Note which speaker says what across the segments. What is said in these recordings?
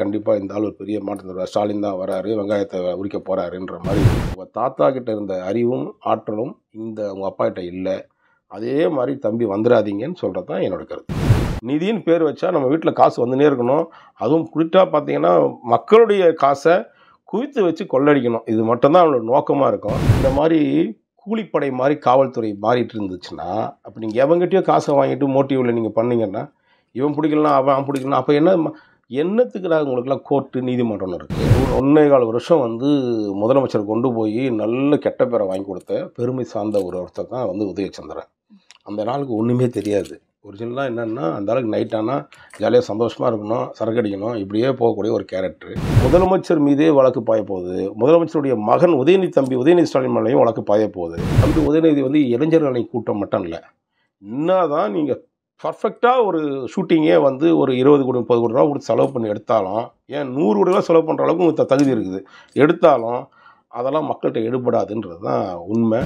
Speaker 1: கண்டிப்பாக இந்த ஆள் ஒரு பெரிய மாற்றத்தோட ஸ்டாலின் தான் வராரு வெங்காயத்தை உரிக்க போகிறாருன்ற மாதிரி உங்கள் தாத்தா கிட்ட இருந்த அறிவும் ஆற்றலும் இந்த அவங்க அப்பா கிட்ட இல்லை அதே மாதிரி தம்பி வந்துடாதீங்கன்னு சொல்கிறது தான் என்னோட கருத்து நிதின்னு பேர் வச்சா நம்ம வீட்டில் காசு வந்துனே இருக்கணும் அதுவும் குறிப்பிட்டா பார்த்தீங்கன்னா மக்களுடைய காசை குவித்து வச்சு கொள்ளடிக்கணும் இது மட்டும்தான் அவங்களோட நோக்கமாக இருக்கும் இந்த மாதிரி கூலிப்படை மாதிரி காவல்துறை மாறிட்டு இருந்துச்சுன்னா அப்போ நீங்கள் எவங்கிட்டயோ காசை வாங்கிட்டு மோட்டிவில் நீங்கள் பண்ணிங்கன்னா இவன் பிடிக்கலாம் அவன் பிடிக்கலாம் அப்போ என்ன என்னத்துக்குடா உங்களுக்குலாம் கோர்ட்டு நீதிமன்றம் இருக்குது ஒரு ஒன்றே கால் வருஷம் வந்து முதலமைச்சர் கொண்டு போய் நல்ல கெட்ட பேரை வாங்கி கொடுத்த பெருமை சார்ந்த ஒரு ஒருத்தர் தான் வந்து உதயச்சந்திரன் அந்த நாளுக்கு ஒன்றுமே தெரியாது ஒரிஜினலாக என்னென்னா அந்த அளவுக்கு நைட் ஆனால் ஜாலியாக சந்தோஷமாக இருக்கணும் சரக்கு அடிக்கணும் இப்படியே போகக்கூடிய ஒரு கேரக்டர் முதலமைச்சர் மீதே வழக்கு பாய போகுது முதலமைச்சருடைய மகன் உதயநிதி தம்பி உதயநிதி ஸ்டாலின் மேலேயும் வழக்கு பாய போகுது தம்பி உதயநிதி வந்து இளைஞர் அணி கூட்டம் மட்டும் இல்லை என்ன தான் நீங்கள் பர்ஃபெக்டாக ஒரு ஷூட்டிங்கே வந்து ஒரு இருபது கோடி முப்பது கோடி ரூபா கொடுத்து செலவு பண்ணி எடுத்தாலும் ஏன் நூறு கோடி ரூபா செலவு பண்ணுற அளவுக்கு உங்களுக்கு தகுதி இருக்குது எடுத்தாலும் அதெல்லாம் மக்கள்கிட்ட எடுபடாதுன்றது தான் உண்மை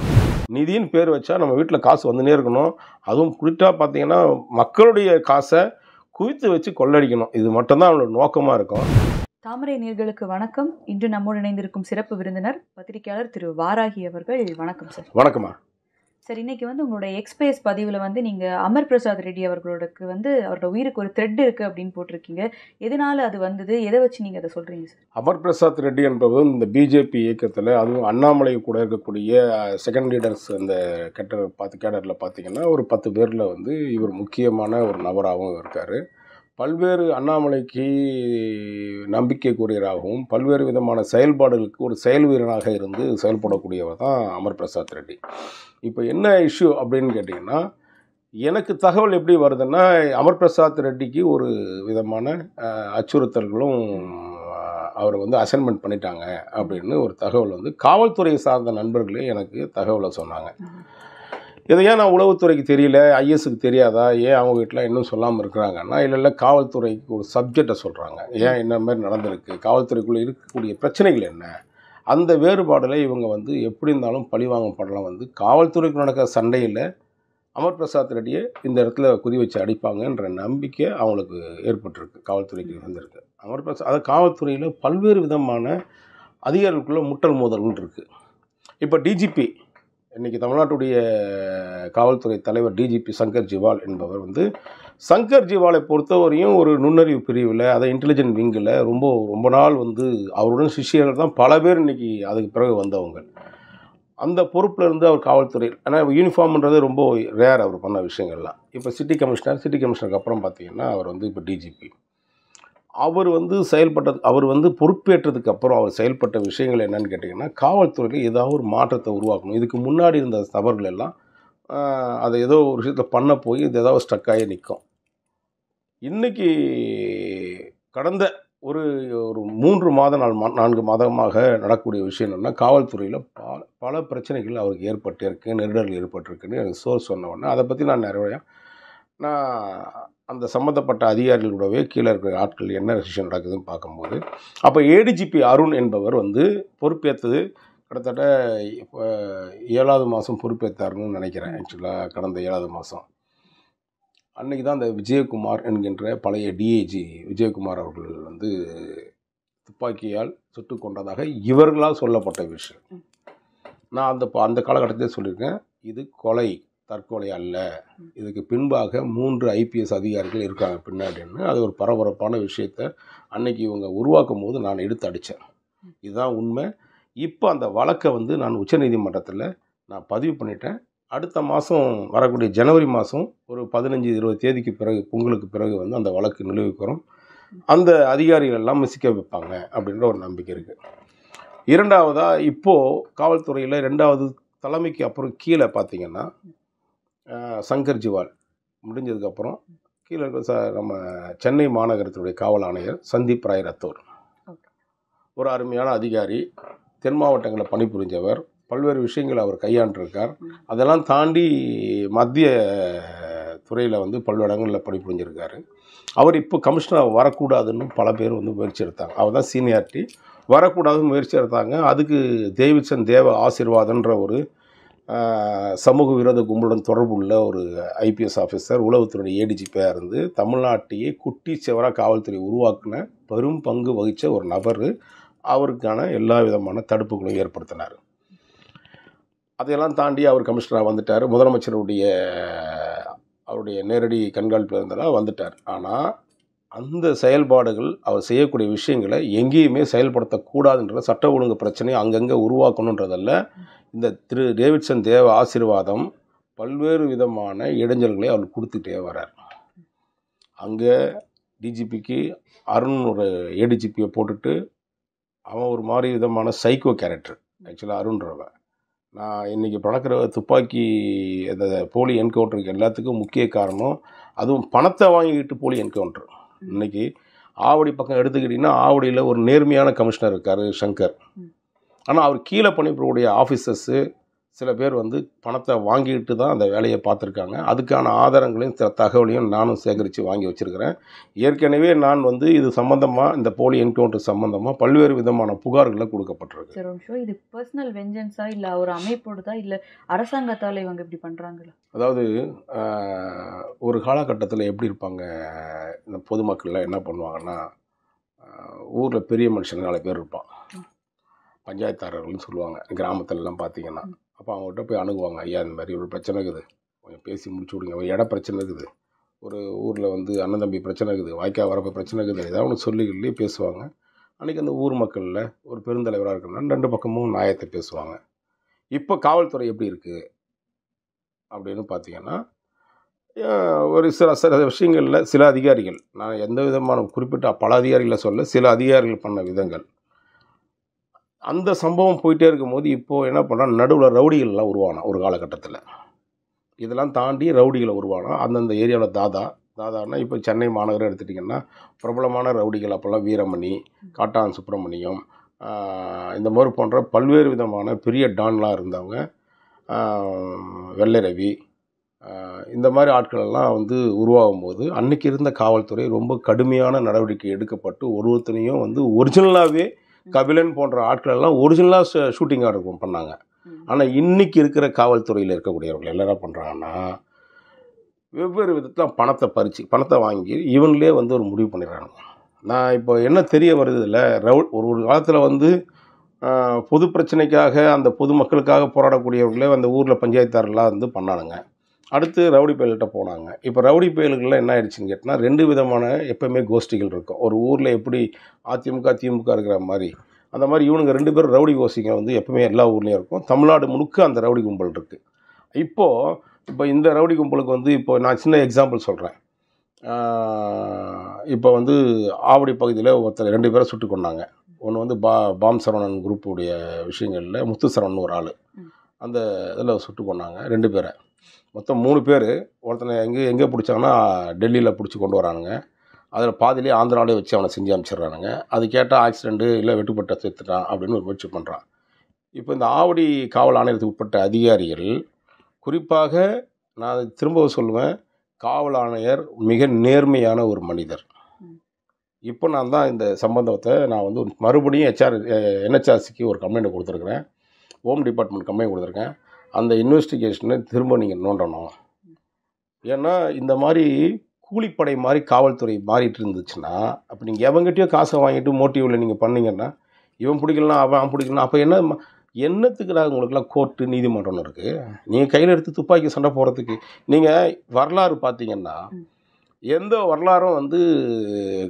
Speaker 1: நிதின்னு பேர் வச்சா நம்ம வீட்டில் காசு வந்துனே இருக்கணும் அதுவும் குறிட்டாக பார்த்தீங்கன்னா மக்களுடைய காசை குவித்து வச்சு கொள்ளடிக்கணும் இது மட்டும்தான் அவனோட நோக்கமாக இருக்கும்
Speaker 2: தாமரை நேர்களுக்கு வணக்கம் இன்று நம்மோடு இணைந்திருக்கும் சிறப்பு விருந்தினர் பத்திரிகையாளர் திரு வாராகி அவர்கள் வணக்கம் சார் வணக்கம்மா சார் இன்றைக்கி வந்து உங்களோட எக்ஸ்பிரஸ் பதிவில் வந்து நீங்கள் அமர் பிரசாத் ரெட்டி அவர்களோடக்கு வந்து அவரோட உயிருக்கு ஒரு த்ரெட் இருக்குது அப்படின்னு போட்டிருக்கீங்க எதனால் அது வந்தது எதை வச்சு நீங்கள் அதை சொல்கிறீங்க சார்
Speaker 1: அமர் பிரசாத் ரெட்டி என்பது இந்த பிஜேபி இயக்கத்தில் அதுவும் அண்ணாமலை கூட இருக்கக்கூடிய செகண்ட் லீடர்ஸ் அந்த கெட்டர் பார்த்து கேடரில் பார்த்தீங்கன்னா ஒரு பத்து பேரில் வந்து இவர் முக்கியமான ஒரு நபராகவும் இருக்கார் பல்வேறு அண்ணாமலைக்கு நம்பிக்கைக்குரியராகவும் பல்வேறு விதமான செயல்பாடுகளுக்கு ஒரு செயல் வீரராக இருந்து செயல்படக்கூடியவர் தான் அமர் பிரசாத் ரெட்டி இப்போ என்ன இஷ்யூ அப்படின்னு கேட்டிங்கன்னா எனக்கு தகவல் எப்படி வருதுன்னா அமர் பிரசாத் ரெட்டிக்கு ஒரு விதமான அச்சுறுத்தல்களும் அவரை வந்து அசைன்மெண்ட் பண்ணிட்டாங்க அப்படின்னு ஒரு தகவல் வந்து காவல்துறை சார்ந்த நண்பர்களே எனக்கு தகவலை சொன்னாங்க இதை ஏன் நான் உளவுத்துறைக்கு தெரியல ஐஎஸ்க்கு தெரியாதா ஏன் அவங்க வீட்டில் இன்னும் சொல்லாமல் இருக்கிறாங்கன்னா இல்லை இல்லை காவல்துறைக்கு ஒரு சப்ஜெக்டை சொல்கிறாங்க ஏன் என்ன மாதிரி நடந்திருக்கு காவல்துறைக்குள்ளே இருக்கக்கூடிய பிரச்சனைகள் என்ன அந்த வேறுபாடில் இவங்க வந்து எப்படி இருந்தாலும் படலாம் வந்து காவல்துறைக்கு நடக்கிற சண்டையில் அமர் பிரசாத் ரெட்டியை இந்த இடத்துல குறி வச்சு அடிப்பாங்கன்ற நம்பிக்கை அவங்களுக்கு ஏற்பட்டிருக்கு காவல்துறைக்கு வந்திருக்கு அமர் பிரசாத் அதை காவல்துறையில் பல்வேறு விதமான அதிகாரிகளுக்குள்ள முட்டல் மோதல்கள் இருக்குது இப்போ டிஜிபி இன்றைக்கி தமிழ்நாட்டுடைய காவல்துறை தலைவர் டிஜிபி சங்கர் ஜிவால் என்பவர் வந்து சங்கர் ஜிவாலை பொறுத்தவரையும் ஒரு நுண்ணறிவு பிரிவில் அதை இன்டெலிஜென்ட் விங்கில் ரொம்ப ரொம்ப நாள் வந்து அவருடன் சிஷியர்கள் தான் பல பேர் இன்றைக்கி அதுக்கு பிறகு வந்தவங்க அந்த பொறுப்பில் இருந்து அவர் காவல்துறை ஆனால் யூனிஃபார்ம்ன்றதே ரொம்ப ரேர் அவர் பண்ண விஷயங்கள்லாம் இப்போ சிட்டி கமிஷனர் சிட்டி கமிஷனருக்கு அப்புறம் பார்த்திங்கன்னா அவர் வந்து இப்போ டிஜிபி அவர் வந்து செயல்பட்ட அவர் வந்து பொறுப்பேற்றதுக்கு அப்புறம் அவர் செயல்பட்ட விஷயங்கள் என்னன்னு கேட்டிங்கன்னா காவல்துறையில் ஏதாவது ஒரு மாற்றத்தை உருவாக்கணும் இதுக்கு முன்னாடி இருந்த தவறுகள் எல்லாம் அதை ஏதோ ஒரு விஷயத்தில் பண்ண போய் இது ஏதாவது ஆகி நிற்கும் இன்றைக்கி கடந்த ஒரு ஒரு மூன்று மாத நாள் நான்கு மாதமாக நடக்கக்கூடிய விஷயம் என்னென்னா காவல்துறையில் பல பல பிரச்சனைகள் அவருக்கு ஏற்பட்டிருக்கு நெருடல் ஏற்பட்டிருக்குன்னு எனக்கு சோர்ஸ் சொன்ன உடனே அதை பற்றி நான் நிறைய நான் அந்த சம்மந்தப்பட்ட கூடவே கீழே இருக்கிற ஆட்கள் என்ன ரெசிஷன் நடக்குதுன்னு பார்க்கும்போது அப்போ ஏடிஜிபி அருண் என்பவர் வந்து பொறுப்பேற்றது கிட்டத்தட்ட இப்போ ஏழாவது மாதம் பொறுப்பேற்றாருன்னு நினைக்கிறேன் ஆக்சுவலாக கடந்த ஏழாவது மாதம் அன்றைக்கி தான் அந்த விஜயகுமார் என்கின்ற பழைய டிஐஜி விஜயகுமார் அவர்கள் வந்து துப்பாக்கியால் சுட்டு கொண்டதாக இவர்களால் சொல்லப்பட்ட விஷயம் நான் அந்த அந்த காலகட்டத்திலே சொல்லியிருக்கேன் இது கொலை தற்கொலை அல்ல இதுக்கு பின்பாக மூன்று ஐபிஎஸ் அதிகாரிகள் இருக்காங்க பின்னாடின்னு அது ஒரு பரபரப்பான விஷயத்த அன்னைக்கு இவங்க உருவாக்கும் போது நான் எடுத்து அடித்தேன் இதுதான் உண்மை இப்போ அந்த வழக்கை வந்து நான் உச்சநீதிமன்றத்தில் நான் பதிவு பண்ணிட்டேன் அடுத்த மாதம் வரக்கூடிய ஜனவரி மாதம் ஒரு பதினஞ்சு இருபது தேதிக்கு பிறகு பொங்கலுக்கு பிறகு வந்து அந்த வழக்கு நிலவுக்கு வரும் அந்த அதிகாரிகள் எல்லாம் மிசிக்க வைப்பாங்க அப்படின்ற ஒரு நம்பிக்கை இருக்குது இரண்டாவதாக இப்போது காவல்துறையில் ரெண்டாவது தலைமைக்கு அப்புறம் கீழே பார்த்தீங்கன்னா சங்கர் ஜிவால் முடிஞ்சதுக்கப்புறம் கீழே இருக்க சார் நம்ம சென்னை மாநகரத்தினுடைய காவல் ஆணையர் சந்தீப் ராய் ரத்தோர் ஒரு அருமையான அதிகாரி தென் மாவட்டங்களில் பணிபுரிஞ்சவர் பல்வேறு விஷயங்களை அவர் கையாண்டிருக்கார் அதெல்லாம் தாண்டி மத்திய துறையில் வந்து பல்வேறு இடங்களில் பணிபுரிஞ்சிருக்காரு அவர் இப்போ கமிஷனர் வரக்கூடாதுன்னு பல பேர் வந்து முயற்சி எடுத்தாங்க அவர் தான் சீனியாரிட்டி வரக்கூடாதுன்னு முயற்சி எடுத்தாங்க அதுக்கு தேவிசன் தேவ ஆசீர்வாதன்ற ஒரு சமூக விரோத கும்பலுடன் தொடர்புள்ள ஒரு ஐபிஎஸ் ஆஃபீஸர் உளவுத்துறை ஏடிஜிபியாக இருந்து தமிழ்நாட்டையே குட்டி செவரா காவல்துறை உருவாக்கின பெரும் பங்கு வகித்த ஒரு நபர் அவருக்கான எல்லா விதமான தடுப்புகளும் ஏற்படுத்தினார் அதையெல்லாம் தாண்டி அவர் கமிஷனராக வந்துட்டார் முதலமைச்சருடைய அவருடைய நேரடி கண்காணிப்பில் இருந்ததால் வந்துட்டார் ஆனால் அந்த செயல்பாடுகள் அவர் செய்யக்கூடிய விஷயங்களை எங்கேயுமே செயல்படுத்தக்கூடாதுன்ற சட்ட ஒழுங்கு பிரச்சனையை அங்கங்கே உருவாக்கணுன்றதல்ல இந்த திரு டேவிட்சன் தேவ ஆசீர்வாதம் பல்வேறு விதமான இடைஞ்சல்களை அவர் கொடுத்துட்டே வர்றார் அங்கே டிஜிபிக்கு அருண் ஒரு ஏடிஜிபியை போட்டுட்டு அவன் ஒரு மாதிரி விதமான சைக்கோ கேரக்டர் ஆக்சுவலாக அருண்றவன் நான் இன்றைக்கி பழக்கிற துப்பாக்கி அந்த போலி என்கவுண்டருக்கு எல்லாத்துக்கும் முக்கிய காரணம் அதுவும் பணத்தை வாங்கிக்கிட்டு போலி என்கவுண்டர் இன்றைக்கி ஆவடி பக்கம் எடுத்துக்கிட்டிங்கன்னா ஆவடியில் ஒரு நேர்மையான கமிஷனர் இருக்கார் சங்கர் ஆனால் அவர் கீழே பணிபுரக்கூடிய ஆஃபீஸர்ஸு சில பேர் வந்து பணத்தை வாங்கிட்டு தான் அந்த வேலையை பார்த்துருக்காங்க அதுக்கான ஆதாரங்களையும் சில தகவலையும் நானும் சேகரித்து வாங்கி வச்சுருக்கிறேன் ஏற்கனவே நான் வந்து இது சம்மந்தமாக இந்த போலி என்கவுண்டர் சம்மந்தமாக பல்வேறு விதமான புகார்களை கொடுக்கப்பட்டிருக்கு
Speaker 2: சார் ஒரு இது பர்சனல் வெஞ்சன்ஸாக இல்லை ஒரு அமைப்போடுதா இல்லை அரசாங்கத்தால் இவங்க இப்படி பண்ணுறாங்களா
Speaker 1: அதாவது ஒரு காலகட்டத்தில் எப்படி இருப்பாங்க இந்த பொதுமக்கள்லாம் என்ன பண்ணுவாங்கன்னா ஊரில் பெரிய மனுஷன் நாலு பேர் இருப்பான் பஞ்சாயத்தாரர்கள்னு சொல்லுவாங்க கிராமத்துலலாம் பார்த்தீங்கன்னா அப்போ அவங்ககிட்ட போய் அணுகுவாங்க ஐயா இந்த மாதிரி ஒரு பிரச்சனை இருக்குது கொஞ்சம் பேசி முடிச்சு விடுங்க ஒரு இட பிரச்சனை இருக்குது ஒரு ஊரில் வந்து அண்ணன் தம்பி பிரச்சனை இருக்குது வாய்க்கா வரப்போ பிரச்சனை இருக்குது ஏதாவது ஒன்று சொல்லிக்கிட்டே பேசுவாங்க அன்றைக்கி அந்த ஊர் மக்களில் ஒரு பெருந்தலைவராக இருக்கணும்னா ரெண்டு பக்கமும் நியாயத்தை பேசுவாங்க இப்போ காவல்துறை எப்படி இருக்குது அப்படின்னு பார்த்தீங்கன்னா ஒரு சில சில விஷயங்களில் சில அதிகாரிகள் நான் எந்த விதமான குறிப்பிட்ட பல அதிகாரிகளை சொல்ல சில அதிகாரிகள் பண்ண விதங்கள் அந்த சம்பவம் போயிட்டே இருக்கும்போது இப்போது என்ன பண்ணால் நடுவில் ரவுடிகள்லாம் உருவானா ஒரு காலகட்டத்தில் இதெல்லாம் தாண்டி ரவுடிகளை உருவானா அந்தந்த ஏரியாவில் தாதா தாதானா இப்போ சென்னை மாநகரம் எடுத்துட்டிங்கன்னா பிரபலமான ரவுடிகள் அப்போல்லாம் வீரமணி காட்டான் சுப்பிரமணியம் இந்த மாதிரி போன்ற பல்வேறு விதமான பெரிய டான்லாம் இருந்தவங்க வெள்ளை ரவி இந்த மாதிரி ஆட்களெல்லாம் வந்து உருவாகும் போது அன்றைக்கி இருந்த காவல்துறை ரொம்ப கடுமையான நடவடிக்கை எடுக்கப்பட்டு ஒருத்தனையும் வந்து ஒரிஜினலாகவே கபிலன் போன்ற ஆட்கள் எல்லாம் ஒரிஜினலாக ஷூட்டிங்காக இருக்கும் பண்ணாங்க ஆனால் இன்றைக்கி இருக்கிற காவல்துறையில் இருக்கக்கூடியவர்கள் எல்லாரும் பண்ணுறாங்கன்னா வெவ்வேறு விதத்தில் பணத்தை பறித்து பணத்தை வாங்கி இவனிலே வந்து ஒரு முடிவு பண்ணிடுறாங்க நான் இப்போ என்ன தெரிய வருது இல்லை ரவு ஒரு ஒரு காலத்தில் வந்து பொது பிரச்சனைக்காக அந்த பொது மக்களுக்காக போராடக்கூடியவர்களே அந்த ஊரில் பஞ்சாயத்தாரெல்லாம் வந்து பண்ணானுங்க அடுத்து ரவுடி பயல்கிட்ட போனாங்க இப்போ ரவுடி பயல்களில் என்ன ஆயிடுச்சுன்னு கேட்டால் ரெண்டு விதமான எப்போவுமே கோஷ்டிகள் இருக்கும் ஒரு ஊரில் எப்படி அதிமுக திமுக இருக்கிற மாதிரி அந்த மாதிரி இவனுங்க ரெண்டு பேரும் ரவுடி கோஷ்டிங்க வந்து எப்போவுமே எல்லா ஊர்லேயும் இருக்கும் தமிழ்நாடு முழுக்க அந்த ரவுடி கும்பல் இருக்குது இப்போது இப்போ இந்த ரவுடி கும்பலுக்கு வந்து இப்போ நான் சின்ன எக்ஸாம்பிள் சொல்கிறேன் இப்போ வந்து ஆவடி பகுதியில் ஒருத்தர் ரெண்டு பேரை சுட்டு கொண்டாங்க ஒன்று வந்து பா பாம் சரவணன் குரூப்புடைய விஷயங்களில் முத்து சரவணன் ஒரு ஆள் அந்த இதில் சுட்டு கொண்டாங்க ரெண்டு பேரை மொத்தம் மூணு பேர் ஒருத்தனை எங்கே எங்கே பிடிச்சாங்கன்னா டெல்லியில் பிடிச்சி கொண்டு வரானுங்க அதில் பாதிலே ஆந்திராவிலே வச்சு அவனை செஞ்சு அமைச்சிடுறானுங்க அது கேட்டால் ஆக்சிடெண்ட்டு இல்லை வெட்டுப்பட்ட சேர்த்துட்டான் அப்படின்னு ஒரு முயற்சி பண்ணுறான் இப்போ இந்த ஆவடி காவல் ஆணையத்துக்கு உட்பட்ட அதிகாரிகள் குறிப்பாக நான் திரும்பவும் சொல்லுவேன் காவல் ஆணையர் மிக நேர்மையான ஒரு மனிதர் இப்போ நான் தான் இந்த சம்பந்தத்தை நான் வந்து மறுபடியும் ஹெச்ஆர் என்ஹெச்ஆர்சிக்கு ஒரு கம்ப்ளைண்ட் கொடுத்துருக்குறேன் ஹோம் டிபார்ட்மெண்ட் கம்ப்ளைண்ட் கொடுத்துருக்கேன் அந்த இன்வெஸ்டிகேஷனை திரும்ப நீங்கள் நோண்டணும் ஏன்னா இந்த மாதிரி கூலிப்படை மாதிரி காவல்துறை மாறிட்டு இருந்துச்சுன்னா அப்போ நீங்கள் எவங்கிட்டயோ காசை வாங்கிட்டு மோட்டிவில் நீங்கள் பண்ணிங்கன்னா இவன் பிடிக்கலாம் அவன் அவன் பிடிக்கலாம் அப்போ என்ன என்னத்துக்குடா உங்களுக்குலாம் கோர்ட்டு நீதிமன்றம்னு இருக்குது நீங்கள் கையில் எடுத்து துப்பாக்கி சண்டை போகிறதுக்கு நீங்கள் வரலாறு பார்த்தீங்கன்னா எந்த வரலாறும் வந்து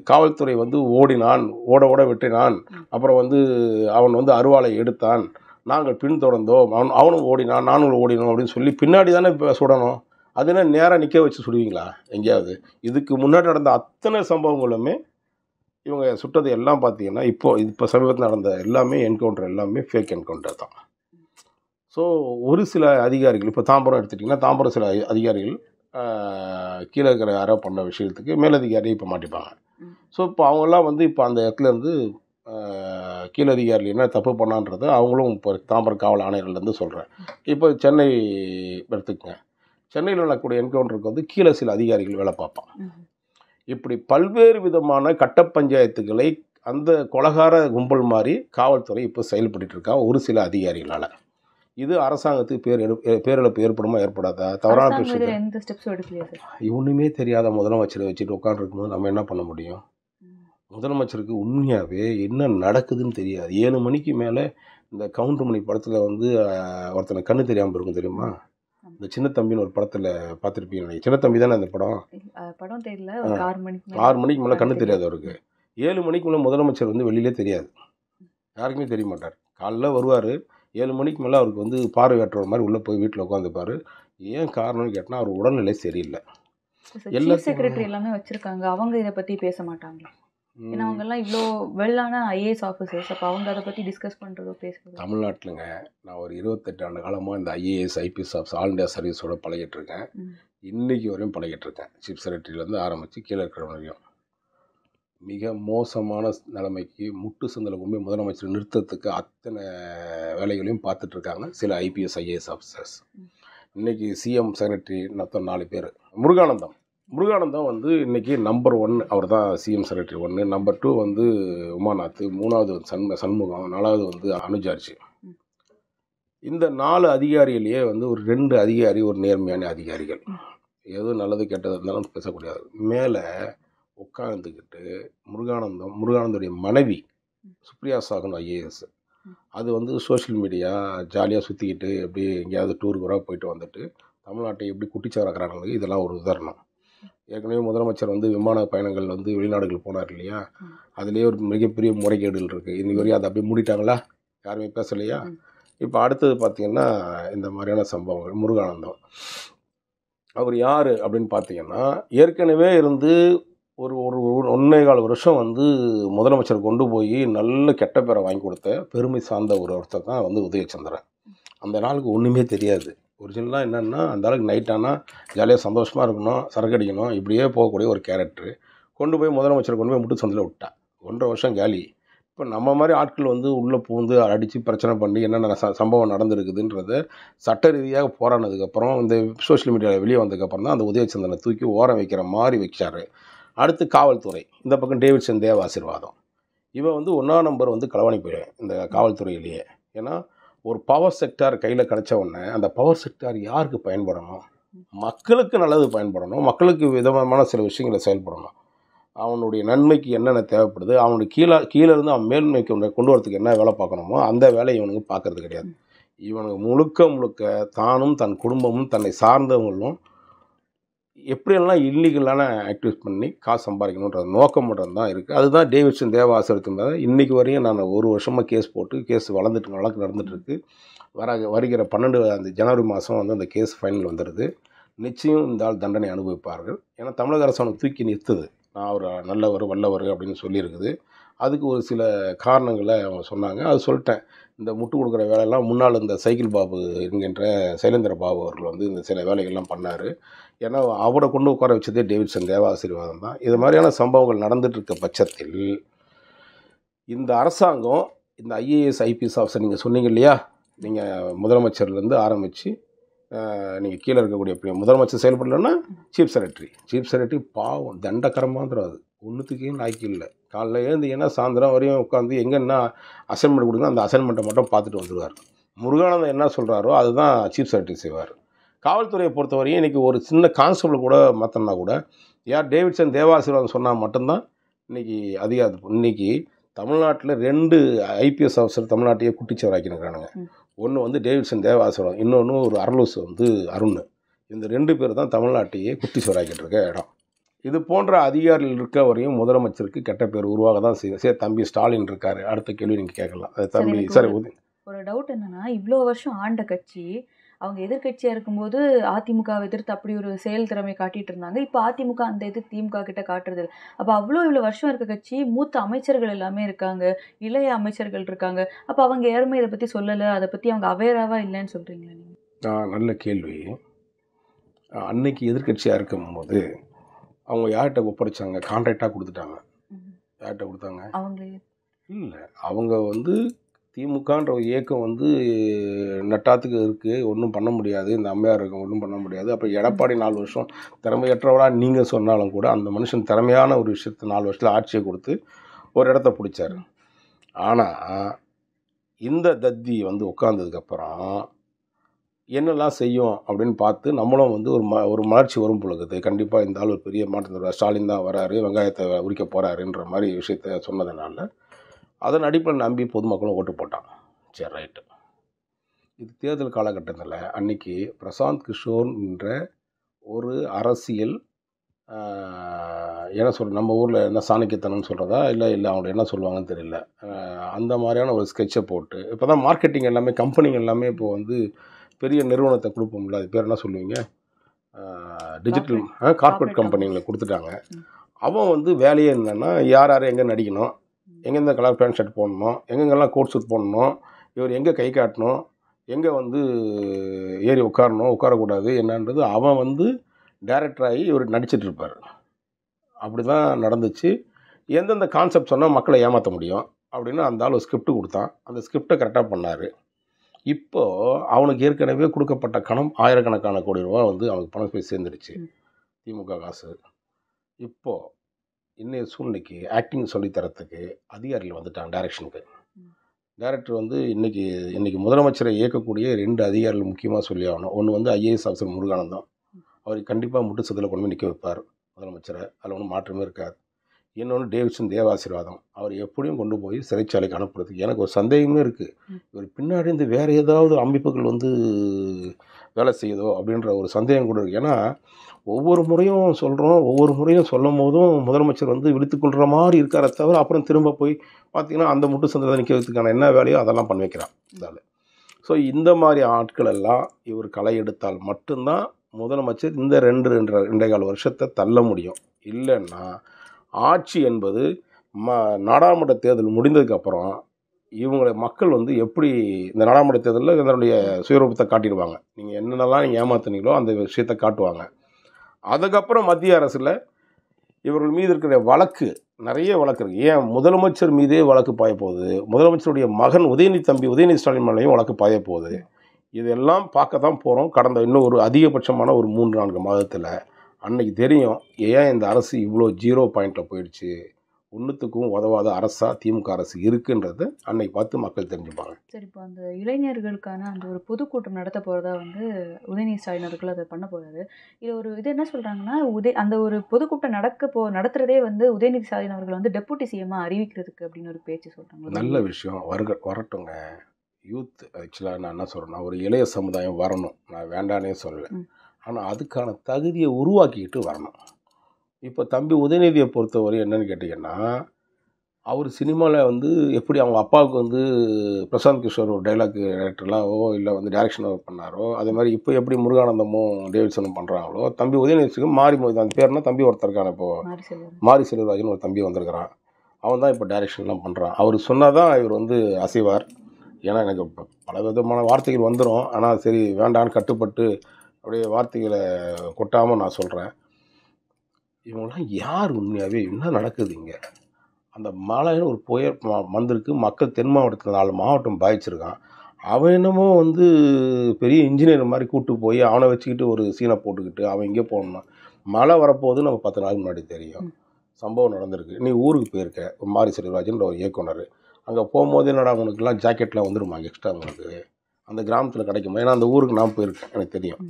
Speaker 1: காவல்துறை வந்து ஓடினான் ஓட ஓட வெட்டினான் அப்புறம் வந்து அவன் வந்து அருவாளை எடுத்தான் நாங்கள் பின்தொடர்ந்தோம் அவன் அவனும் ஓடினான் நானும் ஓடினோம் அப்படின்னு சொல்லி பின்னாடி தானே இப்போ சுடணும் அது என்ன நேராக நிற்க வச்சு சுடுவீங்களா எங்கேயாவது இதுக்கு முன்னாடி நடந்த அத்தனை சம்பவங்களுமே இவங்க சுட்டது எல்லாம் பார்த்தீங்கன்னா இப்போது இப்போ சமீபத்தில் நடந்த எல்லாமே என்கவுண்டர் எல்லாமே ஃபேக் என்கவுண்டர் தான் ஸோ ஒரு சில அதிகாரிகள் இப்போ தாம்பரம் எடுத்துட்டிங்கன்னா தாம்பரம் சில அதிகாரிகள் கீழே இருக்கிற யாரோ பண்ண விஷயத்துக்கு மேலதிகாரியே இப்போ மாட்டிப்பாங்க ஸோ இப்போ அவங்கெல்லாம் வந்து இப்போ அந்த இடத்துலேருந்து அதிகாரிகள் என்ன தப்பு பண்ணான்றது அவங்களும் இப்போ தாம்பர காவல் ஆணையர்லேருந்து சொல்கிறேன் இப்போ சென்னை எடுத்துக்கங்க சென்னையில் நடக்கக்கூடிய என்கவுண்டருக்கு வந்து கீழே சில அதிகாரிகள் வேலை பார்ப்பான் இப்படி பல்வேறு விதமான கட்ட பஞ்சாயத்துக்களை அந்த கொலகார கும்பல் மாதிரி காவல்துறை இப்போ செயல்பட்டு இருக்கா ஒரு சில அதிகாரிகளால் இது அரசாங்கத்துக்கு பேர் பேரிழப்பு ஏற்படுமா ஏற்படாதா தவறான விஷயம் ஒன்றுமே தெரியாத முதலமைச்சரை வச்சுட்டு உட்காந்துருக்கும்போது நம்ம என்ன பண்ண முடியும் முதலமைச்சருக்கு உண்மையாகவே என்ன நடக்குதுன்னு தெரியாது ஏழு மணிக்கு மேலே இந்த கவுண்டர் மணி படத்தில் வந்து ஒருத்தனை கண்ணு தெரியாமல் இருக்கும் தெரியுமா இந்த சின்ன தம்பின்னு ஒரு படத்தில் பார்த்துருப்பீங்க நீங்கள் சின்ன தம்பி தானே அந்த படம்
Speaker 2: படம் தெரியல ஆறு மணிக்கு ஆறு மணிக்கு மேலே கண்ணு தெரியாது அவருக்கு
Speaker 1: ஏழு மணிக்கு மேலே முதலமைச்சர் வந்து வெளியிலே தெரியாது யாருக்குமே தெரிய மாட்டார் காலைல வருவார் ஏழு மணிக்கு மேலே அவருக்கு வந்து பார்வையாற்றுற மாதிரி உள்ளே போய் வீட்டில் உட்காந்துப்பார் ஏன் காரணம்னு கேட்டால் அவர் உடல்நிலை சரியில்லை
Speaker 2: எல்லா செக்ரட்டரி எல்லாமே வச்சுருக்காங்க அவங்க இதை பற்றி பேச மாட்டாங்க ஏன்னா எல்லாம் இவ்வளோ வெள்ளான ஐஏஎஸ் ஆஃபீஸர்ஸ் அப்போ அவங்க அதை பற்றி டிஸ்கஸ் பண்ணுறதோ பேசுகிறதோ
Speaker 1: தமிழ்நாட்டிலுங்க நான் ஒரு இருபத்தெட்டு ஆண்டு காலமாக இந்த IAS IPS of all India சர்வீஸோட பழகிட்டுருக்கேன் இன்றைக்கி வரையும் பழகிட்டுருக்கேன் சிப் செக்ரட்டரியிலேருந்து ஆரம்பித்து கீழே இருக்கிற வரையும் மிக மோசமான நிலைமைக்கு முட்டு சந்தில் கும்பி முதலமைச்சர் நிறுத்தத்துக்கு அத்தனை வேலைகளையும் பார்த்துட்ருக்காங்க சில ஐபிஎஸ் ஐஏஎஸ் ஆஃபீஸர்ஸ் இன்றைக்கி சிஎம் செக்ரட்டரி நத்தம் நாலு பேர் முருகானந்தம் முருகானந்தம் வந்து இன்றைக்கி நம்பர் ஒன் அவர் தான் சிஎம் செக்ரட்டரி ஒன்று நம்பர் டூ வந்து உமாநாத் மூணாவது சண்ம சண்முகம் நாலாவது வந்து அனுஜார்ஜி இந்த நாலு அதிகாரிகளையே வந்து ஒரு ரெண்டு அதிகாரி ஒரு நேர்மையான அதிகாரிகள் எது நல்லது கெட்டது இருந்தாலும் பேசக்கூடாது மேலே உட்காந்துக்கிட்டு முருகானந்தம் முருகானந்தோடைய மனைவி சுப்ரியா சாகன் ஐஏஎஸ் அது வந்து சோஷியல் மீடியா ஜாலியாக சுற்றிக்கிட்டு எப்படி எங்கேயாவது டூருக்கு வர போயிட்டு வந்துட்டு தமிழ்நாட்டை எப்படி குட்டிச்சாராக்குறாங்க இதெல்லாம் ஒரு உதாரணம் ஏற்கனவே முதலமைச்சர் வந்து விமான பயணங்கள் வந்து வெளிநாடுகள் போனார் இல்லையா அதுலேயே ஒரு மிகப்பெரிய முறைகேடுகள் இருக்குது இன்றைக்கு வரையும் அதை அப்படியே மூடிட்டாங்களா யாருமே பேசலையா இப்போ அடுத்தது பார்த்திங்கன்னா இந்த மாதிரியான சம்பவங்கள் முருகானந்தம் அவர் யார் அப்படின்னு பார்த்தீங்கன்னா ஏற்கனவே இருந்து ஒரு ஒரு ஒன்றே கால் வருஷம் வந்து முதலமைச்சர் கொண்டு போய் நல்ல கெட்ட பேரை வாங்கி கொடுத்த பெருமை சார்ந்த ஒரு ஒருத்தர் தான் வந்து உதயச்சந்திரன் அந்த நாளுக்கு ஒன்றுமே தெரியாது ஒரிஜினலாக என்னென்னா அந்த அளவுக்கு நைட் ஆனால் ஜாலியாக சந்தோஷமாக இருக்கணும் சரக்கு அடிக்கணும் இப்படியே போகக்கூடிய ஒரு கேரக்டரு கொண்டு போய் முதலமைச்சர் கொண்டு போய் முட்டு சந்தையில் விட்டான் ஒன்றரை வருஷம் காலி இப்போ நம்ம மாதிரி ஆட்கள் வந்து உள்ளே பூந்து அடித்து பிரச்சனை பண்ணி என்னென்ன சம்பவம் நடந்திருக்குதுன்றத சட்ட ரீதியாக போராடினதுக்கப்புறம் இந்த சோஷியல் மீடியாவில் வெளியே வந்ததுக்கப்புறம் தான் அந்த உதயச்சந்திரனை தூக்கி ஓரம் வைக்கிற மாதிரி வச்சார் அடுத்து காவல்துறை இந்த பக்கம் டேவிட்சன் தேவ ஆசீர்வாதம் இவன் வந்து ஒன்றா நம்பர் வந்து களவாணி போயிடுவேன் இந்த காவல்துறையிலேயே ஏன்னா ஒரு பவர் செக்டார் கையில் கிடச்ச உடனே அந்த பவர் செக்டார் யாருக்கு பயன்படணும் மக்களுக்கு நல்லது பயன்படணும் மக்களுக்கு விதமான சில விஷயங்களை செயல்படணும் அவனுடைய நன்மைக்கு என்னென்ன தேவைப்படுது அவனுடைய கீழே கீழேருந்து அவன் மேல்மைக்கு கொண்டு வரத்துக்கு என்ன வேலை பார்க்கணுமோ அந்த வேலையை இவனுக்கு பார்க்கறது கிடையாது இவனுக்கு முழுக்க முழுக்க தானும் தன் குடும்பமும் தன்னை சார்ந்தவங்களும் எப்படியெல்லாம் இல்லீகலான ஆக்டிவிஸ் பண்ணி காசு சம்பாதிக்கணுன்ற நோக்கம் மட்டும் தான் இருக்குது அதுதான் டேவிட்சன் தேவாசிரத்தின் மேலே இன்றைக்கு வரையும் நான் ஒரு வருஷமாக கேஸ் போட்டு கேஸ் வளர்ந்துட்டு வழக்கு நடந்துகிட்ருக்கு வர வருகிற பன்னெண்டு அந்த ஜனவரி மாதம் வந்து அந்த கேஸ் ஃபைனல் வந்துடுது நிச்சயம் இந்த ஆள் தண்டனை அனுபவிப்பார்கள் ஏன்னா தமிழக அரசு அவனுக்கு தூக்கி நிறுத்துது நான் அவர் நல்லவர் வல்லவர் அப்படின்னு சொல்லியிருக்குது அதுக்கு ஒரு சில காரணங்களை அவங்க சொன்னாங்க அது சொல்லிட்டேன் இந்த முட்டு கொடுக்குற வேலையெல்லாம் முன்னால் இந்த சைக்கிள் பாபு என்கின்ற சைலேந்திர பாபு அவர்கள் வந்து இந்த சில வேலைகள்லாம் பண்ணார் ஏன்னா அவரை கொண்டு உட்கார வச்சதே டேவிட்சன் தேவாசீர்வாதம் தான் இது மாதிரியான சம்பவங்கள் நடந்துகிட்டு இருக்க பட்சத்தில் இந்த அரசாங்கம் இந்த ஐஏஎஸ் ஐபிஎஸ் ஆஃபீஸர் நீங்கள் சொன்னீங்க இல்லையா நீங்கள் முதலமைச்சர்லேருந்து ஆரம்பித்து நீங்கள் கீழே இருக்கக்கூடிய முதலமைச்சர் செயல்படலைன்னா சீஃப் செக்ரட்டரி சீஃப் செக்ரட்டரி பாவம் தண்டகரமாக தராது ஒன்றுத்துக்கே நாய்க்கு இல்லை காலைல எழுந்தீங்கன்னா சாயந்தரம் வரையும் உட்காந்து எங்கே என்ன அசைன்மெண்ட் கொடுக்குறோம் அந்த அசைன்மெண்ட்டை மட்டும் பார்த்துட்டு வந்துடுவார் முருகானந்தம் என்ன சொல்கிறாரோ அதுதான் சீஃப் செக்ரட்டரி செய்வார் காவல்துறையை பொறுத்தவரையும் இன்றைக்கி ஒரு சின்ன கான்ஸ்டபுள் கூட மாற்றினா கூட யார் டேவிட்சன் தேவாசீர்வாதம் சொன்னால் மட்டும்தான் இன்றைக்கி அதிகாரம் இன்றைக்கி தமிழ்நாட்டில் ரெண்டு ஐபிஎஸ் ஆஃபீஸர் தமிழ்நாட்டையே குட்டிச்சவராக்கினுக்கிறானுங்க ஒன்று வந்து டேவிட்சன் தேவாசுரம் இன்னொன்று ஒரு அரலூஸ் வந்து அருண் இந்த ரெண்டு பேர் தான் தமிழ்நாட்டையே குட்டிச்சவராக்கிட்டு இருக்க இடம் இது போன்ற அதிகாரிகள் இருக்க வரையும் முதலமைச்சருக்கு கெட்ட பேர் உருவாக தான் செய்யுது சரி தம்பி ஸ்டாலின் இருக்காரு அடுத்த கேள்வி நீங்கள் கேட்கலாம் தம்பி சரி
Speaker 2: ஒரு டவுட் என்னன்னா இவ்வளோ வருஷம் ஆண்ட கட்சி அவங்க எதிர்கட்சியாக இருக்கும்போது அதிமுகவை எதிர்த்து அப்படி ஒரு செயல் திறமை காட்டிட்டு இருந்தாங்க இப்போ அதிமுக அந்த இது திமுக கிட்ட காட்டுறது இல்லை அப்போ அவ்வளோ இவ்வளோ வருஷம் இருக்க கட்சி மூத்த அமைச்சர்கள் எல்லாமே இருக்காங்க இளைய அமைச்சர்கள் இருக்காங்க அப்போ அவங்க யாருமே இதை பற்றி சொல்லலை அதை பற்றி அவங்க அவேராவாக இல்லைன்னு சொல்கிறீங்களா
Speaker 1: நீங்கள் நல்ல கேள்வி அன்னைக்கு எதிர்கட்சியாக இருக்கும்போது அவங்க யார்கிட்ட ஒப்படைச்சாங்க கான்ட்ராக்டாக கொடுத்துட்டாங்க யார்கிட்ட கொடுத்தாங்க இல்லை அவங்க வந்து திமுகன்ற ஒரு இயக்கம் வந்து நட்டாத்துக்கு இருக்குது ஒன்றும் பண்ண முடியாது இந்த அம்மையார் இருக்கும் ஒன்றும் பண்ண முடியாது அப்போ எடப்பாடி நாலு வருஷம் திறமையற்றவனா நீங்கள் சொன்னாலும் கூட அந்த மனுஷன் திறமையான ஒரு விஷயத்த நாலு வருஷத்தில் ஆட்சியை கொடுத்து ஒரு இடத்த பிடிச்சார் ஆனால் இந்த தத்தி வந்து உட்காந்ததுக்கப்புறம் என்னெல்லாம் செய்யும் அப்படின்னு பார்த்து நம்மளும் வந்து ஒரு ம ஒரு மலர்ச்சி வரும் பொழுது கண்டிப்பாக இந்த ஆள் ஒரு பெரிய மாற்றம் ஸ்டாலின் தான் வராரு வெங்காயத்தை உரிக்க போகிறாருன்ற மாதிரி விஷயத்த சொன்னதுனால அதன் அடிப்படையில் நம்பி பொதுமக்களும் ஓட்டு போட்டான் சரி ரைட்டு இது தேர்தல் காலகட்டத்தில் அன்றைக்கி பிரசாந்த் கிஷோர்ன்ற ஒரு அரசியல் என்ன சொல் நம்ம ஊரில் என்ன சாணக்கியத்தனம்னு சொல்கிறதா இல்லை இல்லை அவங்க என்ன சொல்லுவாங்கன்னு தெரியல அந்த மாதிரியான ஒரு ஸ்கெட்சை போட்டு இப்போ தான் மார்க்கெட்டிங் எல்லாமே கம்பெனிங்க எல்லாமே இப்போ வந்து பெரிய நிறுவனத்தை கொடுப்போம்ல அது பேர் என்ன சொல்லுவீங்க டிஜிட்டல் கார்பரேட் கம்பெனிகளை கொடுத்துட்டாங்க அவன் வந்து வேலையே என்னென்னா யார் யார் எங்கே நடிக்கணும் எங்கெந்த கலர் பேண்ட் ஷர்ட் போடணும் எங்கெங்கெல்லாம் கோட் ஷூட் போடணும் இவர் எங்கே கை காட்டணும் எங்கே வந்து ஏறி உட்காரணும் உட்காரக்கூடாது என்னன்றது அவன் வந்து டேரக்டராகி இவர் நடிச்சிட்ருப்பார் அப்படி தான் நடந்துச்சு எந்தெந்த கான்செப்ட் சொன்னால் மக்களை ஏமாற்ற முடியும் அப்படின்னு அந்த ஆள் ஸ்கிரிப்ட் கொடுத்தான் அந்த ஸ்கிரிப்டை கரெக்டாக பண்ணார் இப்போது அவனுக்கு ஏற்கனவே கொடுக்கப்பட்ட கணம் ஆயிரக்கணக்கான கோடி ரூபா வந்து அவனுக்கு பணம் போய் சேர்ந்துருச்சு திமுக காசு இப்போது இன்றைய சூழ்நிலைக்கு ஆக்டிங் சொல்லித்தரத்துக்கு அதிகாரிகள் வந்துட்டாங்க டைரக்ஷனுக்கு டைரக்டர் வந்து இன்றைக்கி இன்றைக்கி முதலமைச்சரை இயக்கக்கூடிய ரெண்டு அதிகாரிகள் முக்கியமாக சொல்லி ஆகணும் ஒன்று வந்து ஐஏஎஸ் ஆஃபீஸர் முருகானந்தம் அவர் கண்டிப்பாக முட்டு சதில் கொண்டு போய் நிற்க வைப்பார் முதலமைச்சரை அதில் ஒன்றும் மாற்றமே இருக்காது இன்னொன்று டேவிட்ஸன் தேவாசிர்வாதம் அவர் எப்படியும் கொண்டு போய் சிறைச்சாலைக்கு அனுப்புறது எனக்கு ஒரு சந்தேகமே இருக்குது இவர் பின்னாடி இருந்து வேறு ஏதாவது அமைப்புகள் வந்து வேலை செய்யுதோ அப்படின்ற ஒரு சந்தேகம் கூட இருக்குது ஏன்னா ஒவ்வொரு முறையும் சொல்கிறோம் ஒவ்வொரு முறையும் சொல்லும் போதும் முதலமைச்சர் வந்து விழுத்துக்கொள்கிற மாதிரி இருக்கார தவிர அப்புறம் திரும்ப போய் பார்த்திங்கன்னா அந்த முட்டு சந்திரத்தை நிற்க வைக்கிறதுக்கான என்ன வேலையோ அதெல்லாம் பண்ணி வைக்கிறான் இதால் ஸோ இந்த மாதிரி ஆட்கள் எல்லாம் இவர் களை எடுத்தால் மட்டும்தான் முதலமைச்சர் இந்த ரெண்டு ரெண்டு ரெண்டே கால வருஷத்தை தள்ள முடியும் இல்லைன்னா ஆட்சி என்பது ம நாடாளுமன்ற தேர்தல் முடிந்ததுக்கப்புறம் இவங்களை மக்கள் வந்து எப்படி இந்த நாடாளுமன்ற தேர்தலில் இதனுடைய சுயரூபத்தை காட்டிடுவாங்க நீங்கள் என்னென்னலாம் நீங்கள் ஏமாத்துனீங்களோ அந்த விஷயத்தை காட்டுவாங்க அதுக்கப்புறம் மத்திய அரசில் இவர்கள் மீது இருக்கிற வழக்கு நிறைய வழக்கு இருக்குது ஏன் முதலமைச்சர் மீதே வழக்கு பாய போகுது முதலமைச்சருடைய மகன் உதயநிதி தம்பி உதயநிதி ஸ்டாலின் மேலேயும் வழக்கு பாய போகுது இதெல்லாம் பார்க்க தான் போகிறோம் கடந்த இன்னும் ஒரு அதிகபட்சமான ஒரு மூன்று நான்கு மாதத்தில் அன்னைக்கு தெரியும் ஏன் இந்த அரசு இவ்வளோ ஜீரோ பாயிண்ட்டில் போயிடுச்சு ஒன்றுத்துக்கும் உதவாத அரசா திமுக அரசு இருக்குன்றது அன்னைக்கு பார்த்து மக்கள் தெரிஞ்சுப்பாங்க
Speaker 2: சரி இப்போ அந்த இளைஞர்களுக்கான அந்த ஒரு பொதுக்கூட்டம் நடத்த போகிறதா வந்து உதயநிதி ஸ்டாலின் அவர்கள் அதை பண்ண போகிறாரு இது ஒரு இது என்ன சொல்கிறாங்கன்னா உதய அந்த ஒரு பொதுக்கூட்டம் நடக்க போ நடத்துகிறதே வந்து உதயநிதி ஸ்டாலின் அவர்கள் வந்து டெப்புட்டி சிஎம்மாக அறிவிக்கிறதுக்கு அப்படின்னு ஒரு பேச்சு
Speaker 1: சொல்கிறாங்க நல்ல விஷயம் வருக வரட்டுங்க யூத் ஆக்சுவலாக நான் என்ன சொல்கிறேன்னா ஒரு இளைய சமுதாயம் வரணும் நான் வேண்டானே சொல்லலை ஆனால் அதுக்கான தகுதியை உருவாக்கிக்கிட்டு வரணும் இப்போ தம்பி உதயநிதியை பொறுத்தவரை என்னன்னு கேட்டிங்கன்னா அவர் சினிமாவில் வந்து எப்படி அவங்க அப்பாவுக்கு வந்து பிரசாந்த் கிஷோர் ஒரு டைலாக் டேரக்டர்லாவோ இல்லை வந்து டேரக்ஷன் ஒர்க் பண்ணாரோ அதே மாதிரி இப்போ எப்படி முருகானந்தமும் டேவிட்சனும் பண்ணுறாங்களோ தம்பி உதயநிதிக்கு மாறி மோதி அந்த பேர்னா தம்பி ஒருத்தருக்கான இப்போ மாரி செல்வராஜன் ஒரு தம்பி வந்திருக்கிறான் அவன் தான் இப்போ டேரக்ஷன்லாம் பண்ணுறான் அவர் சொன்னால் தான் இவர் வந்து அசைவார் ஏன்னா எனக்கு பல விதமான வார்த்தைகள் வந்துடும் ஆனால் சரி வேண்டான்னு கட்டுப்பட்டு அப்படியே வார்த்தைகளை கொட்டாமல் நான் சொல்கிறேன் இவங்களாம் யார் உண்மையாகவே என்ன நடக்குது இங்கே அந்த மலைன்னு ஒரு புயல் வந்திருக்கு மக்கள் தென் மாவட்டத்தில் நாலு மாவட்டம் பாதிச்சிருக்கான் அவன் என்னமோ வந்து பெரிய இன்ஜினியர் மாதிரி கூப்பிட்டு போய் அவனை வச்சுக்கிட்டு ஒரு சீனை போட்டுக்கிட்டு அவன் இங்கே போகணும்னா மழை வரப்போகுது நம்ம பத்து நாள் முன்னாடி தெரியும் சம்பவம் நடந்திருக்கு நீ ஊருக்கு போயிருக்க மாரி செல்வராஜன்ற ஒரு இயக்குனர் அங்கே போகும்போது என்னடா உனக்குலாம் ஜாக்கெட்லாம் வந்துருமா எக்ஸ்ட்ரா உங்களுக்கு அந்த கிராமத்தில் கிடைக்கும் ஏன்னா அந்த ஊருக்கு நான் போயிருக்கேன் எனக்கு தெரியும்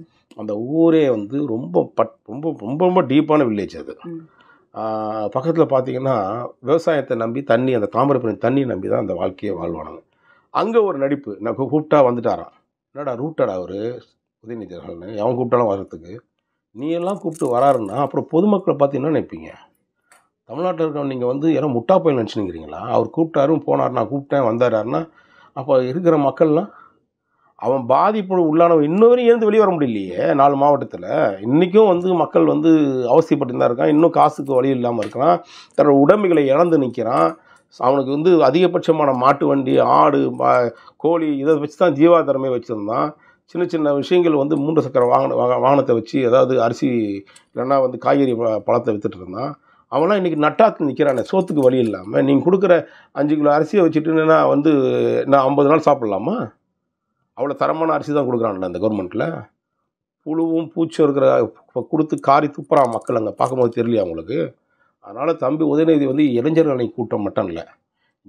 Speaker 1: அந்த ஊரே வந்து ரொம்ப பட் ரொம்ப ரொம்ப ரொம்ப டீப்பான வில்லேஜ் அது பக்கத்தில் பார்த்தீங்கன்னா விவசாயத்தை நம்பி தண்ணி அந்த தாமிரபரணி தண்ணியை நம்பி தான் அந்த வாழ்க்கையை வாழ்வானாங்க அங்கே ஒரு நடிப்பு நான் கூப்பிட்டா வந்துட்டாராம் என்னடா ரூட்டடா அவர் உதயநிதி அவன் கூப்பிட்டாலும் வர்றதுக்கு நீ எல்லாம் கூப்பிட்டு வராருன்னா அப்புறம் பொதுமக்களை பார்த்து என்ன நினைப்பீங்க தமிழ்நாட்டில் இருக்கிறவங்க நீங்கள் வந்து ஏன்னா முட்டா போய் நினச்சினுங்கிறீங்களா அவர் கூப்பிட்டாரும் போனார் நான் கூப்பிட்டேன் வந்தாருன்னா அப்போ இருக்கிற மக்கள்லாம் அவன் பாதிப்பு உள்ளானவன் இன்னும் வரையும் ஏந்து வெளியே வர முடியலையே நாலு மாவட்டத்தில் இன்றைக்கும் வந்து மக்கள் வந்து அவசியப்பட்டு தான் இருக்கான் இன்னும் காசுக்கு வழி இல்லாமல் இருக்கிறான் தன்னோட உடம்புகளை இழந்து நிற்கிறான் அவனுக்கு வந்து அதிகபட்சமான மாட்டு வண்டி ஆடு கோழி இதை வச்சு தான் ஜீவாதாரமே வச்சுருந்தான் சின்ன சின்ன விஷயங்கள் வந்து மூன்று சக்கர வாகன வாகனத்தை வச்சு ஏதாவது அரிசி இல்லைன்னா வந்து காய்கறி பழத்தை வித்துட்டு இருந்தான் அவனாம் இன்றைக்கி நட்டாத்து நிற்கிறானே சோத்துக்கு வழி இல்லாமல் நீங்கள் கொடுக்குற அஞ்சு கிலோ அரிசியை வச்சுட்டு நான் வந்து நான் ஐம்பது நாள் சாப்பிட்லாமா அவ்வளோ தரமான அரிசி தான் கொடுக்குறாங்கல்ல அந்த கவர்மெண்ட்டில் புழுவும் பூச்சும் இருக்கிற கொடுத்து காரி துப்புறான் மக்கள் அங்கே பார்க்கும்போது தெரியலையா அவங்களுக்கு அதனால் தம்பி உதயநிதி வந்து இளைஞர் கூட்டம் மட்டும் இல்லை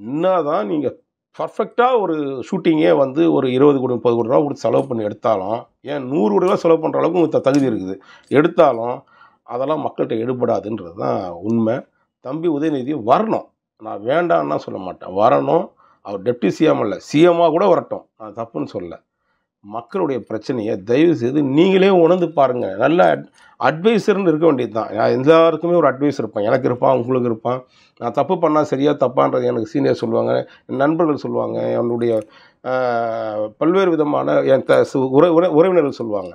Speaker 1: என்ன தான் நீங்கள் பர்ஃபெக்டாக ஒரு ஷூட்டிங்கே வந்து ஒரு இருபது கோடி முப்பது கோடி ரூபா கொடுத்து செலவு பண்ணி எடுத்தாலும் ஏன் நூறு கோடி ரூபா செலவு பண்ணுற அளவுக்கு உங்கள் தகுதி இருக்குது எடுத்தாலும் அதெல்லாம் மக்கள்கிட்ட எடுபடாதுன்றது தான் உண்மை தம்பி உதயநிதி வரணும் நான் வேண்டான்னா சொல்ல மாட்டேன் வரணும் அவர் டெப்டி சிஎம் அல்ல சிஎம்மாக கூட வரட்டும் நான் தப்புன்னு சொல்ல மக்களுடைய பிரச்சனையை தயவு செய்து நீங்களே உணர்ந்து பாருங்கள் நல்ல அட்வைசர்னு இருக்க வேண்டியது தான் எல்லாருக்குமே ஒரு அட்வைஸ் இருப்பேன் எனக்கு இருப்பான் உங்களுக்கு இருப்பான் நான் தப்பு பண்ணால் சரியாக தப்பான்றது எனக்கு சீனியர் சொல்லுவாங்க என் நண்பர்கள் சொல்லுவாங்க என்னுடைய பல்வேறு விதமான என் த உற உறவினர்கள் சொல்லுவாங்க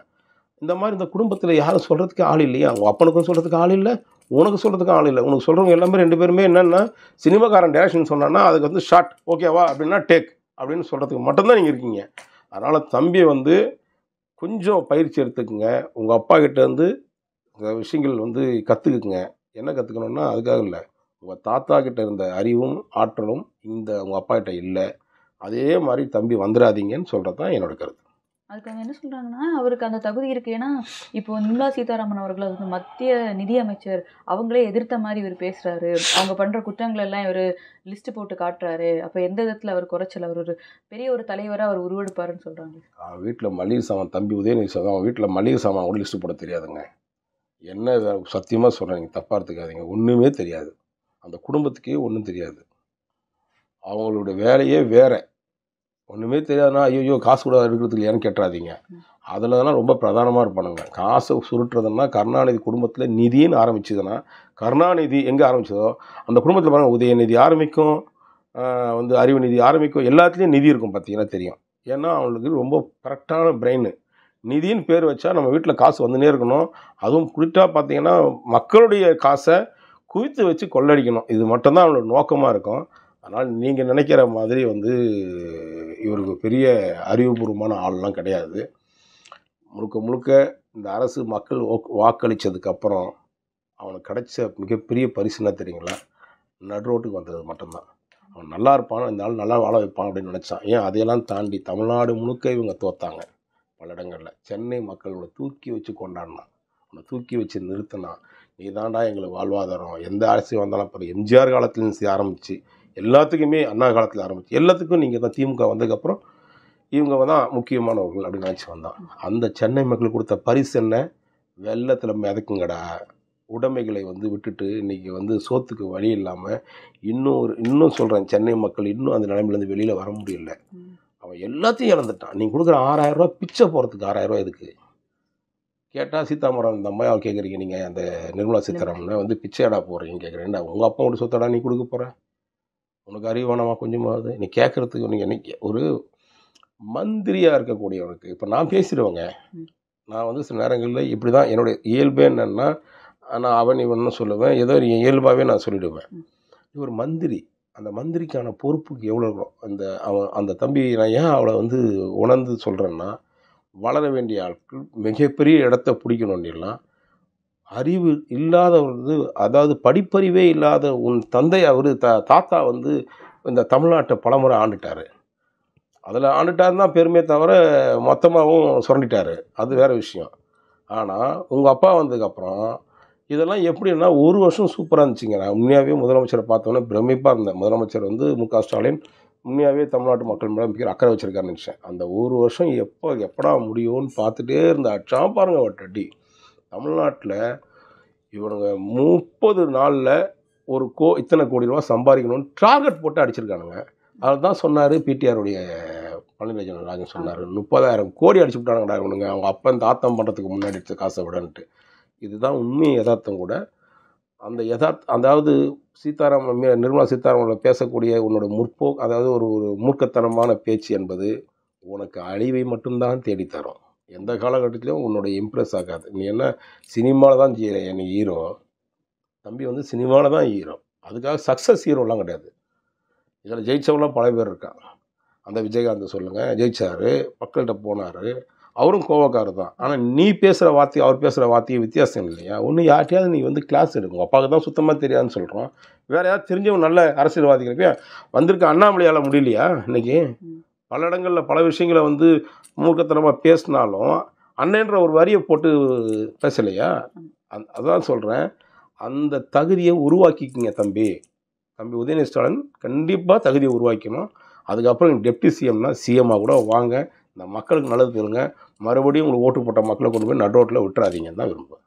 Speaker 1: இந்த மாதிரி இந்த குடும்பத்தில் யாரும் சொல்கிறதுக்கு ஆள் இல்லையா அவங்க அப்பனுக்கும் சொல்கிறதுக்கு ஆள் இல்லை உனக்கு சொல்கிறதுக்கு ஆள் இல்லை உனக்கு சொல்கிறவங்க எல்லாமே ரெண்டு பேருமே என்னென்னா சினிமாக்காரன் டேரக்ஷன் சொன்னான்னா அதுக்கு வந்து ஷார்ட் ஓகேவா அப்படின்னா டேக் அப்படின்னு சொல்கிறதுக்கு மட்டும்தான் நீங்கள் இருக்கீங்க அதனால் தம்பியை வந்து கொஞ்சம் பயிற்சி எடுத்துக்குங்க உங்கள் அப்பா கிட்டேருந்து விஷயங்கள் வந்து கற்றுக்குங்க என்ன கற்றுக்கணுன்னா அதுக்காக இல்லை உங்கள் தாத்தா கிட்டே இருந்த அறிவும் ஆற்றலும் இந்த உங்கள் அப்பா கிட்டே இல்லை அதே மாதிரி தம்பி வந்துடாதீங்கன்னு சொல்கிறது தான் என்னோடய கருத்து
Speaker 2: அதுக்கு அவங்க என்ன சொல்கிறாங்கன்னா அவருக்கு அந்த தகுதி இருக்குது ஏன்னா இப்போ நிர்மலா சீதாராமன் அவர்கள் வந்து மத்திய நிதியமைச்சர் அவங்களே எதிர்த்த மாதிரி இவர் பேசுகிறாரு அவங்க பண்ணுற குற்றங்கள் எல்லாம் இவர் லிஸ்ட்டு போட்டு காட்டுறாரு அப்போ எந்த விதத்தில் அவர் குறைச்சல் அவர் ஒரு பெரிய ஒரு தலைவராக அவர் உருவெடுப்பாருன்னு சொல்கிறாங்க
Speaker 1: வீட்டில் மளிகை சாமான் தம்பி உதயநிதி சார் அவன் வீட்டில் மளிகை சாமான் கூட லிஸ்ட்டு போட தெரியாதுங்க என்ன சத்தியமாக சொல்கிறேன் தப்பாக எடுத்துக்காதீங்க ஒன்றுமே தெரியாது அந்த குடும்பத்துக்கே ஒன்றும் தெரியாது அவங்களோட வேலையே வேறு ஒன்றுமே தெரியாதுன்னா ஐயோ காசு கூட இருக்கிறது இல்லையான்னு கேட்டுறாதீங்க அதில் தான் ரொம்ப பிரதானமாக இருப்பானுங்க காசை சுருட்டுறதுன்னா கருணாநிதி குடும்பத்தில் நிதின்னு ஆரம்பிச்சதுன்னா கருணாநிதி எங்கே ஆரம்பித்ததோ அந்த குடும்பத்தில் பாருங்கள் உதயநிதி ஆரம்பிக்கும் வந்து அறிவு நிதி ஆரம்பிக்கும் எல்லாத்துலேயும் நிதி இருக்கும் பார்த்தீங்கன்னா தெரியும் ஏன்னா அவங்களுக்கு ரொம்ப கரெக்டான பிரெயின் நிதின்னு பேர் வச்சா நம்ம வீட்டில் காசு வந்துனே இருக்கணும் அதுவும் குறிட்டாக பார்த்தீங்கன்னா மக்களுடைய காசை குவித்து வச்சு கொள்ளடிக்கணும் இது மட்டும்தான் அவங்களோட நோக்கமாக இருக்கும் அதனால் நீங்கள் நினைக்கிற மாதிரி வந்து இவருக்கு பெரிய அறிவுபூர்வமான ஆள்லாம் கிடையாது முழுக்க முழுக்க இந்த அரசு மக்கள் வாக்களித்ததுக்கப்புறம் அவனுக்கு கிடைச்ச மிகப்பெரிய பரிசுனா தெரியுங்களா நடுரோட்டுக்கு வந்தது மட்டும்தான் அவன் நல்லா இருப்பான் இந்த ஆள் நல்லா வாழ வைப்பான் அப்படின்னு நினச்சான் ஏன் அதையெல்லாம் தாண்டி தமிழ்நாடு முழுக்க இவங்க தோத்தாங்க பல இடங்களில் சென்னை மக்களோட தூக்கி வச்சு கொண்டாடினான் அவனை தூக்கி வச்சு நிறுத்தினான் நீ தாண்டா எங்களுக்கு வாழ்வாதாரம் எந்த அரசு வந்தாலும் அப்புறம் எம்ஜிஆர் காலத்துலேருந்து ஆரம்பித்து எல்லாத்துக்குமே அண்ணா காலத்தில் ஆரம்பிச்சு எல்லாத்துக்கும் நீங்கள் தான் திமுக வந்ததுக்கப்புறம் இவங்க தான் முக்கியமானவர்கள் அப்படின்னு நினச்சி வந்தான் அந்த சென்னை மக்கள் கொடுத்த பரிசு என்ன வெள்ளத்தில் மிதக்குங்கடா உடைமைகளை வந்து விட்டுட்டு இன்றைக்கி வந்து சோத்துக்கு வழி இல்லாமல் இன்னும் ஒரு இன்னும் சொல்கிறேன் சென்னை மக்கள் இன்னும் அந்த நிலைமையிலேருந்து வெளியில் வர முடியல அவன் எல்லாத்தையும் இழந்துட்டான் நீங்கள் கொடுக்குற ஆறாயிரரூவா பிச்சை போகிறதுக்கு ஆறாயிரரூவா எதுக்கு கேட்டால் சீதாமரம் இந்த அம்மா கேட்குறீங்க நீங்கள் அந்த நிர்மலா சீதாராமனை வந்து பிச்சையாடா போகிறீங்க கேட்குறேன் உங்கள் அப்பா கூட சொத்தடா நீ கொடுக்க போகிறேன் உனக்கு அறிவானமாக கொஞ்சமாவது நீ கேட்குறதுக்கு நீங்கள் என்னைக்கு ஒரு மந்திரியாக இருக்கக்கூடியவனுக்கு இப்போ நான் பேசிடுவேங்க நான் வந்து சில நேரங்களில் இப்படி தான் என்னுடைய இயல்பே என்னென்னா நான் அவன் இவன் சொல்லுவேன் ஏதோ இயல்பாகவே நான் சொல்லிவிடுவேன் ஒரு மந்திரி அந்த மந்திரிக்கான பொறுப்புக்கு எவ்வளோ இருக்கும் அந்த அவன் அந்த தம்பி நான் ஏன் அவளை வந்து உணர்ந்து சொல்கிறேன்னா வளர வேண்டிய ஆட்கள் மிகப்பெரிய இடத்த எல்லாம் அறிவு இல்லாதவர் வந்து அதாவது படிப்பறிவே இல்லாத உன் தந்தை அவர் த தாத்தா வந்து இந்த தமிழ்நாட்டை பலமுறை ஆண்டுட்டார் அதில் தான் பெருமையை தவிர மொத்தமாகவும் சுரண்டிட்டார் அது வேறு விஷயம் ஆனால் உங்கள் அப்பா வந்ததுக்கப்புறம் இதெல்லாம் எப்படின்னா ஒரு வருஷம் சூப்பராக இருந்துச்சுங்க நான் உண்மையாகவே முதலமைச்சரை பார்த்தோன்னே பிரமிப்பாக இருந்தேன் முதலமைச்சர் வந்து மு க ஸ்டாலின் உண்மையாகவே தமிழ்நாட்டு மக்கள் மேலே மிக அக்கறை வச்சுருக்காருன்னு நினச்சேன் அந்த ஒரு வருஷம் எப்போ எப்படா முடியும்னு பார்த்துட்டே இருந்தாச்சான் பாருங்கள் ஒட்டடி தமிழ்நாட்டில் இவனுங்க முப்பது நாளில் ஒரு கோ இத்தனை கோடி ரூபா சம்பாதிக்கணும்னு டார்கெட் போட்டு அடிச்சிருக்கானுங்க அதுதான் சொன்னார் பிடிஆருடைய பழனிராஜன் ராஜன் சொன்னார் முப்பதாயிரம் கோடி அடிச்சு விட்டானுங்கடா இவனுங்க அவங்க அப்பன் தாத்தம் பண்ணுறதுக்கு முன்னாடி அடித்த காசை விடன்ட்டு இதுதான் உண்மை யதார்த்தம் கூட அந்த யதார்த்த அதாவது சீதாராமன் நிர்மலா சீதாராமனில் பேசக்கூடிய உன்னோட முற்போக்கு அதாவது ஒரு ஒரு மூர்க்கத்தனமான பேச்சு என்பது உனக்கு அழிவை மட்டும்தான் தேடித்தரும் எந்த காலகட்டத்திலையும் உன்னோட இம்ப்ரெஸ் ஆகாது நீ என்ன சினிமாவில் தான் என்னை ஹீரோ தம்பி வந்து சினிமாவில் தான் ஹீரோ அதுக்காக சக்ஸஸ் ஹீரோலாம் கிடையாது இதில் ஜெயிச்சவங்களாம் பல பேர் இருக்காங்க அந்த விஜயகாந்த் சொல்லுங்கள் ஜெயிச்சார் மக்கள்கிட்ட போனார் அவரும் கோவக்கார் தான் ஆனால் நீ பேசுகிற வார்த்தை அவர் பேசுகிற வார்த்தையை வித்தியாசம் இல்லையா ஒன்று யார்ட்டையாவது நீ வந்து கிளாஸ் எடுக்கும் அப்பாவுக்கு தான் சுத்தமாக தெரியாதுன்னு சொல்கிறோம் வேறு யாராவது தெரிஞ்சவங்க நல்ல அரசியல்வாதிகளுக்கு வந்திருக்க அண்ணாமலையால் முடியலையா இன்றைக்கி பல இடங்களில் பல விஷயங்களை வந்து மூர்க்கத்தனமாக பேசினாலும் அண்ணன்ற ஒரு வரியை போட்டு பேசலையா அந் அதான் சொல்கிறேன் அந்த தகுதியை உருவாக்கிக்கிங்க தம்பி தம்பி உதயநிதி ஸ்டாலின் கண்டிப்பாக தகுதியை உருவாக்கணும் அதுக்கப்புறம் டெப்டி சிஎம்னா சிஎம்மாக கூட வாங்க இந்த மக்களுக்கு நல்லது தருங்க மறுபடியும் உங்களுக்கு ஓட்டு போட்ட மக்களை கொண்டு போய் நடுரோட்டில் விட்டுறாதீங்கன்னு தான் விரும்புவேன்